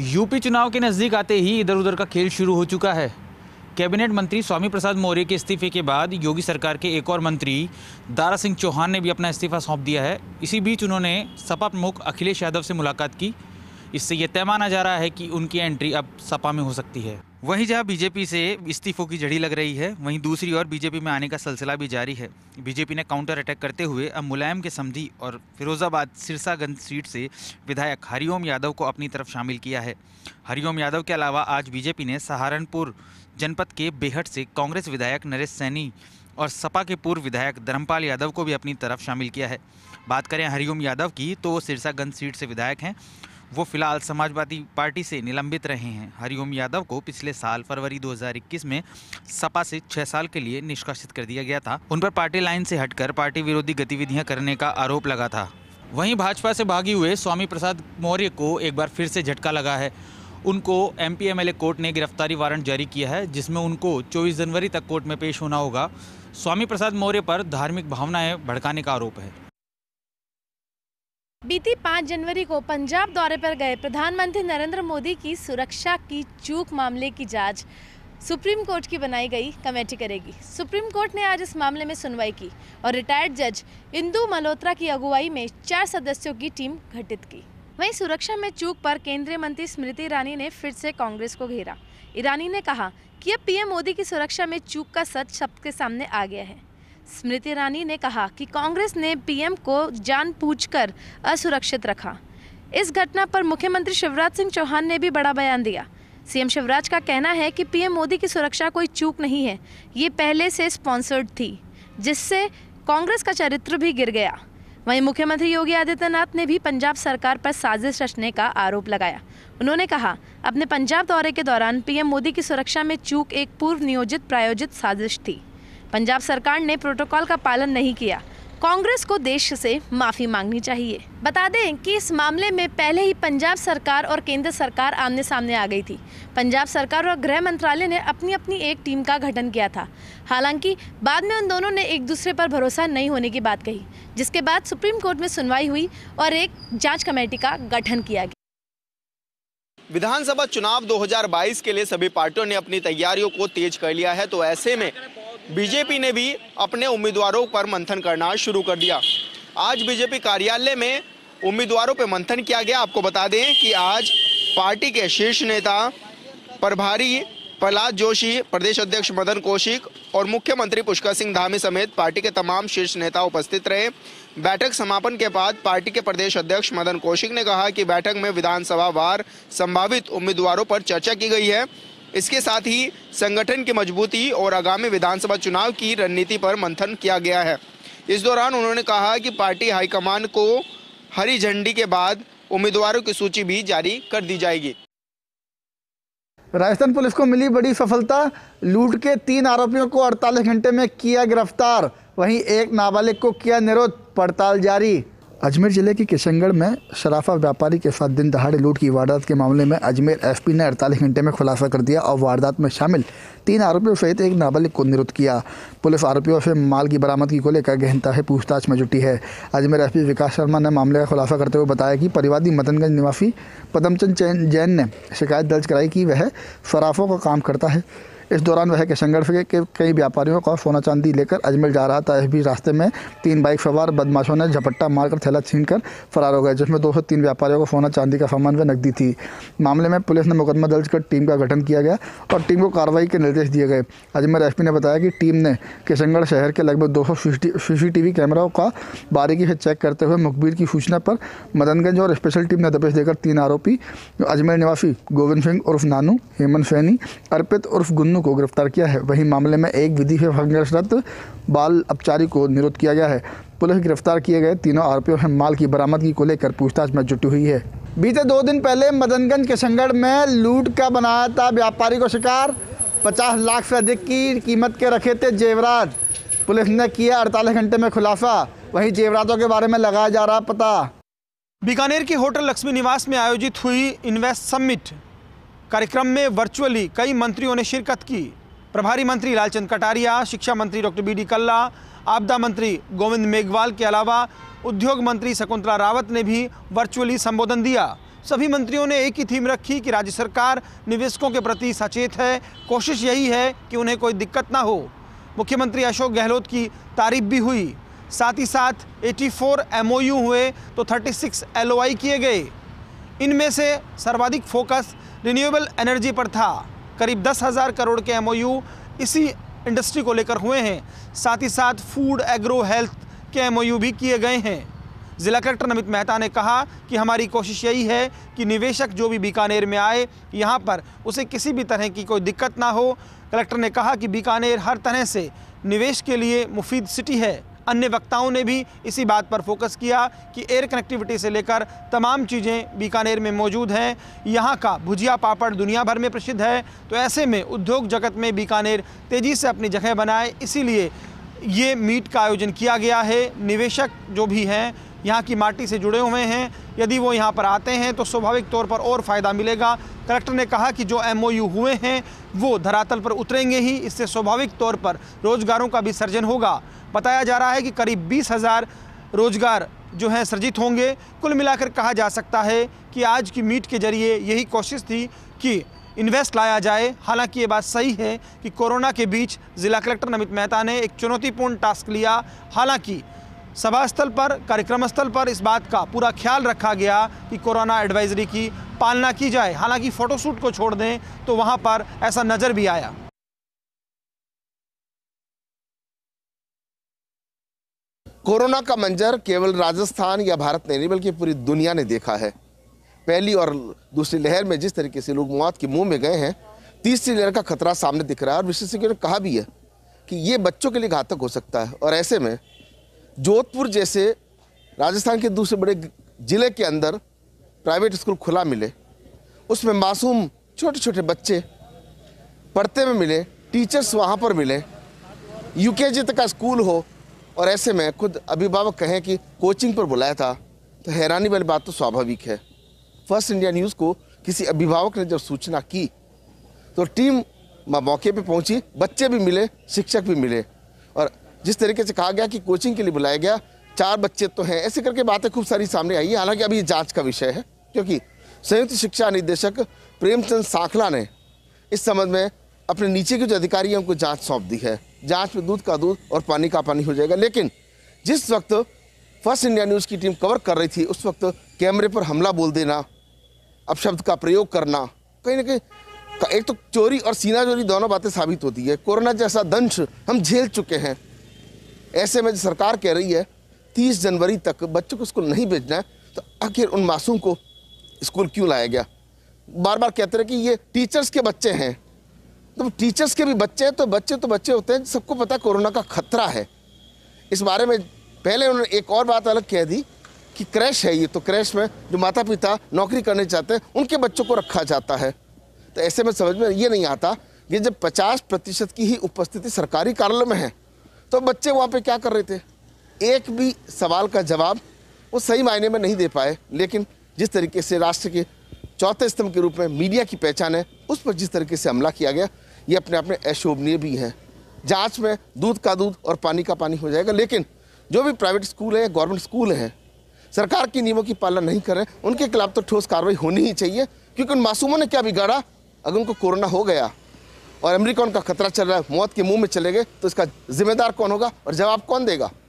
UP चुनाव के नज़दीक आते ही इधर उधर का खेल शुरू हो चुका है कैबिनेट मंत्री स्वामी प्रसाद मौर्य के इस्तीफे के बाद योगी सरकार के एक और मंत्री दारा सिंह चौहान ने भी अपना इस्तीफा सौंप दिया है इसी बीच उन्होंने सपा प्रमुख अखिलेश यादव से मुलाकात की इससे यह तय माना जा रहा है कि उनकी एंट्री अब सपा में हो सकती है वहीं जहां बीजेपी से इस्तीफों की जड़ी लग रही है वहीं दूसरी ओर बीजेपी में आने का सिलसिला भी जारी है बीजेपी ने काउंटर अटैक करते हुए अब मुलायम के समधी और फिरोजाबाद सिरसागंज सीट से विधायक हरिओम यादव को अपनी तरफ शामिल किया है हरिओम यादव के अलावा आज बीजेपी ने सहारनपुर जनपद के बेहट से कांग्रेस विधायक नरेश सैनी और सपा के पूर्व विधायक धर्मपाल यादव को भी अपनी तरफ शामिल किया है बात करें हरिओम यादव की तो वो सिरसागंज सीट से विधायक हैं वो फिलहाल समाजवादी पार्टी से निलंबित रहे हैं हरिओम यादव को पिछले साल फरवरी 2021 में सपा से छह साल के लिए निष्कासित कर दिया गया था उन पर पार्टी लाइन से हटकर पार्टी विरोधी गतिविधियां करने का आरोप लगा था वहीं भाजपा से भागी हुए स्वामी प्रसाद मौर्य को एक बार फिर से झटका लगा है उनको M P M L A court ने गिरफ्तारी वारंट जारी किया है जिसमें उनको 24 जनवरी तक कोर्ट में पेश होना होगा स्वामी प्रसाद मौर्य पर धार्मिक भावनाएं भड़काने का आरोप है बीती 5 जनवरी को पंजाब दौरे पर गए प्रधानमंत्री नरेंद्र मोदी की सुरक्षा की चूक मामले की जांच सुप्रीम कोर्ट की बनाई गई कमेटी करेगी सुप्रीम कोर्ट ने आज इस मामले में सुनवाई की और रिटायर्ड जज इंदु मल्होत्रा की अगुवाई में चार सदस्यों की टीम गठित की वहीं सुरक्षा में चूक पर केंद्रीय मंत्री स्मृति ईरानी ने फिर से कांग्रेस को घेरा ईरानी ने कहा कि अब पीएम मोदी की सुरक्षा में चूक का सच सबके सामने आ गया है स्मृति ईरानी ने कहा कि कांग्रेस ने पीएम को जानबूझकर असुरक्षित रखा इस घटना पर मुख्यमंत्री शिवराज सिंह चौहान ने भी बड़ा बयान दिया सीएम शिवराज का कहना है कि पीएम मोदी की सुरक्षा कोई चूक नहीं है ये पहले से स्पॉन्सर्ड थी जिससे कांग्रेस का चरित्र भी गिर गया वहीं मुख्यमंत्री योगी आदित्यनाथ ने भी पंजाब सरकार पर साजिश रचने का आरोप लगाया उन्होंने कहा अपने पंजाब दौरे के दौरान पीएम मोदी की सुरक्षा में चूक एक पूर्व नियोजित प्रायोजित साजिश थी पंजाब सरकार ने प्रोटोकॉल का पालन नहीं किया कांग्रेस को देश से माफ़ी मांगनी चाहिए बता दें कि इस मामले में पहले ही पंजाब सरकार और केंद्र सरकार आमने सामने आ गई थी पंजाब सरकार और गृह मंत्रालय ने अपनी अपनी एक टीम का गठन किया था हालांकि बाद में उन दोनों ने एक दूसरे पर भरोसा नहीं होने की बात कही जिसके बाद सुप्रीम कोर्ट में सुनवाई हुई और एक जाँच कमेटी का गठन किया गया विधानसभा चुनाव 2022 के लिए सभी पार्टियों ने अपनी तैयारियों को तेज कर लिया है तो ऐसे में बीजेपी ने भी अपने उम्मीदवारों पर मंथन करना शुरू कर दिया आज बीजेपी कार्यालय में उम्मीदवारों पर मंथन किया गया आपको बता दें कि आज पार्टी के शीर्ष नेता प्रभारी प्रहलाद जोशी प्रदेश अध्यक्ष मदन कौशिक और मुख्यमंत्री पुष्कर सिंह धामी समेत पार्टी के तमाम शीर्ष नेता उपस्थित रहे बैठक समापन के बाद पार्टी के प्रदेश अध्यक्ष मदन कौशिक ने कहा कि बैठक में विधानसभा वार संभावित उम्मीदवारों पर चर्चा की गई है इसके साथ ही संगठन की मजबूती और आगामी विधानसभा चुनाव की रणनीति पर मंथन किया गया है इस दौरान उन्होंने कहा कि पार्टी हाईकमान को हरी झंडी के बाद उम्मीदवारों की सूची भी जारी कर दी जाएगी राजस्थान पुलिस को मिली बड़ी सफलता लूट के तीन आरोपियों को 48 घंटे में किया गिरफ्तार वहीं एक नाबालिग को किया निरोध पड़ताल जारी अजमेर जिले के किशनगढ़ में शराफा व्यापारी के साथ दिन दहाड़े लूट की वारदात के मामले में अजमेर एसपी ने 48 घंटे में खुलासा कर दिया और वारदात में शामिल तीन आरोपियों सहित एक नाबालिग को निरुद्ध किया पुलिस आरोपियों से माल की बरामदगी को लेकर गहनता है पूछताछ में जुटी है अजमेर एसपी विकास शर्मा ने मामले का खुलासा करते हुए बताया कि परिवादी मदनगंज निवासी पदमचंद जैन ने शिकायत दर्ज कराई कि वह शराफों का काम करता है इस दौरान वह किशनगढ़ के कई व्यापारियों का सोना चांदी लेकर अजमेर जा रहा था इस बीच रास्ते में तीन बाइक सवार बदमाशों ने झपट्टा मारकर थैला छीन कर फरार हो गए जिसमें दो व्यापारियों को सोना चांदी का सामान व नकदी थी मामले में पुलिस ने मुकदमा दर्ज कर टीम का गठन किया गया और टीम को कार्रवाई के निर्देश दिए गए अजमेर एस ने बताया कि टीम ने किशनगढ़ शहर के लगभग 200 सीसीटीवी कैमरों का बारीकी से चेक करते हुए मुखबिर की सूचना पर मदनगंज और स्पेशल टीम ने दबिश देकर तीन आरोपी अजमेर निवासी गोविंद सिंह उर्फ नानू हेमंत सैनी अर्पित उर्फ गुन्नू दोनों को गिरफ्तार किया है वहीं मामले में एक विधि भंगरशरत बाल अपचारी को निरोध किया गया है पुलिस गिरफ्तार किए गए तीनों आरोपियों हैं माल की बरामदगी को लेकर पूछताछ में जुटी हुई है बीते दो दिन पहले मदनगंज किशनगढ़ में लूट का बनाया था व्यापारी को शिकार पचास लाख से अधिक की कीमत के रखे थे जेवरात पुलिस ने किया अड़तालीस घंटे में खुलासा वहीं जेवरातों के बारे में लगाया जा रहा पता बीकानेर के होटल लक्ष्मी निवास में आयोजित हुई इन्वेस्ट समिट कार्यक्रम में वर्चुअली कई मंत्रियों ने शिरकत की प्रभारी मंत्री लालचंद कटारिया शिक्षा मंत्री डॉक्टर बी डी कल्ला आपदा मंत्री गोविंद मेघवाल के अलावा उद्योग मंत्री शकुंतला रावत ने भी वर्चुअली संबोधन दिया सभी मंत्रियों ने एक ही थीम रखी कि राज्य सरकार निवेशकों के प्रति सचेत है कोशिश यही है कि उन्हें कोई दिक्कत ना हो मुख्यमंत्री अशोक गहलोत की तारीफ भी हुई साथ ही साथ 84 फोर हुए तो 36 सिक्स किए गए इनमें से सर्वाधिक फोकस रिन्यूएबल एनर्जी पर था करीब दस हज़ार करोड़ के एमओयू इसी इंडस्ट्री को लेकर हुए हैं साथ ही साथ फूड एग्रो हेल्थ के एमओयू भी किए गए हैं ज़िला कलेक्टर नमित मेहता ने कहा कि हमारी कोशिश यही है कि निवेशक जो भी बीकानेर में आए यहाँ पर उसे किसी भी तरह की कोई दिक्कत ना हो कलेक्टर ने कहा कि बीकानेर हर तरह से निवेश के लिए मुफीद सिटी है अन्य वक्ताओं ने भी इसी बात पर फोकस किया कि एयर कनेक्टिविटी से लेकर तमाम चीज़ें बीकानेर में मौजूद हैं यहाँ का भुजिया पापड़ दुनिया भर में प्रसिद्ध है तो ऐसे में उद्योग जगत में बीकानेर तेज़ी से अपनी जगह बनाए इसीलिए ये मीट का आयोजन किया गया है निवेशक जो भी हैं यहाँ की माटी से जुड़े हुए हैं यदि वो यहाँ पर आते हैं तो स्वाभाविक तौर पर और फ़ायदा मिलेगा कलेक्टर ने कहा कि जो एमओयू हुए हैं वो धरातल पर उतरेंगे ही इससे स्वाभाविक तौर पर रोजगारों का भी सृजन होगा बताया जा रहा है कि करीब बीस हज़ार रोजगार जो हैं सृजित होंगे कुल मिलाकर कहा जा सकता है कि आज की मीट के जरिए यही कोशिश थी कि इन्वेस्ट लाया जाए हालांकि ये बात सही है कि कोरोना के बीच ज़िला कलेक्टर नमित मेहता ने एक चुनौतीपूर्ण टास्क लिया हालांकि सभा स्थल पर कार्यक्रम स्थल पर इस बात का पूरा ख्याल रखा गया कि कोरोना एडवाइजरी की पालना की जाए हालांकि फ़ोटोशूट को छोड़ दें तो वहां पर ऐसा नज़र भी आया कोरोना का मंजर केवल राजस्थान या भारत ने नहीं बल्कि पूरी दुनिया ने देखा है पहली और दूसरी लहर में जिस तरीके से लोग मौत के मुंह में गए हैं तीसरी लहर का खतरा सामने दिख रहा है और विशेषज्ञों ने कहा भी है कि ये बच्चों के लिए घातक हो सकता है और ऐसे में जोधपुर जैसे राजस्थान के दूसरे बड़े जिले के अंदर प्राइवेट स्कूल खुला मिले उसमें मासूम छोटे छोटे बच्चे पढ़ते में मिले टीचर्स वहाँ पर मिले यूकेजी तक का स्कूल हो और ऐसे में खुद अभिभावक कहें कि कोचिंग पर बुलाया था तो हैरानी वाली बात तो स्वाभाविक है फर्स्ट इंडिया न्यूज़ को किसी अभिभावक ने जब सूचना की तो टीम मौके पे पहुंची बच्चे भी मिले शिक्षक भी मिले और जिस तरीके से कहा गया कि कोचिंग के लिए बुलाया गया चार बच्चे तो हैं ऐसे करके बातें खूब सारी सामने आई हालांकि अभी ये जांच का विषय है क्योंकि संयुक्त शिक्षा निदेशक प्रेमचंद साखला ने इस संबंध में अपने नीचे के जो अधिकारी हैं उनको जांच सौंप दी है जांच में दूध का दूध और पानी का पानी हो जाएगा लेकिन जिस वक्त फर्स्ट इंडिया न्यूज़ की टीम कवर कर रही थी उस वक्त कैमरे पर हमला बोल देना अपशब्द का प्रयोग करना कहीं ना कहीं एक तो चोरी और सीना चोरी दोनों बातें साबित होती है कोरोना जैसा दंश हम झेल चुके हैं ऐसे में जो सरकार कह रही है तीस जनवरी तक बच्चों को स्कूल नहीं भेजना है तो आखिर उन मासूम को स्कूल क्यों लाया गया बार बार कहते रहे कि ये टीचर्स के बच्चे हैं तो टीचर्स के भी बच्चे हैं तो बच्चे तो बच्चे होते हैं सबको पता कोरोना का खतरा है इस बारे में पहले उन्होंने एक और बात अलग कह दी कि क्रैश है ये तो क्रैश में जो माता पिता नौकरी करने चाहते हैं उनके बच्चों को रखा जाता है तो ऐसे में समझ में ये नहीं आता कि जब 50 प्रतिशत की ही उपस्थिति सरकारी कार्यालय में है तो बच्चे वहाँ पे क्या कर रहे थे एक भी सवाल का जवाब वो सही मायने में नहीं दे पाए लेकिन जिस तरीके से राष्ट्र के चौथे स्तंभ के रूप में मीडिया की पहचान है उस पर जिस तरीके से हमला किया गया ये अपने आप में अशोभनीय भी है जांच में दूध का दूध और पानी का पानी हो जाएगा लेकिन जो भी प्राइवेट स्कूल है गवर्नमेंट स्कूल है सरकार के नियमों की पालना नहीं कर रहे उनके खिलाफ तो ठोस कार्रवाई होनी ही चाहिए क्योंकि उन मासूमों ने क्या बिगाड़ा अगर उनको कोरोना हो गया और अमेरिका उनका खतरा चल रहा है मौत के मुंह में चले गए तो इसका जिम्मेदार कौन होगा और जवाब कौन देगा